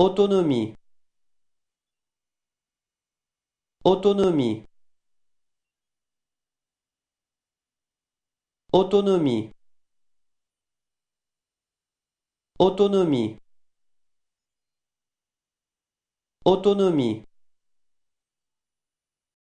autonomie autonomie autonomie autonomie autonomie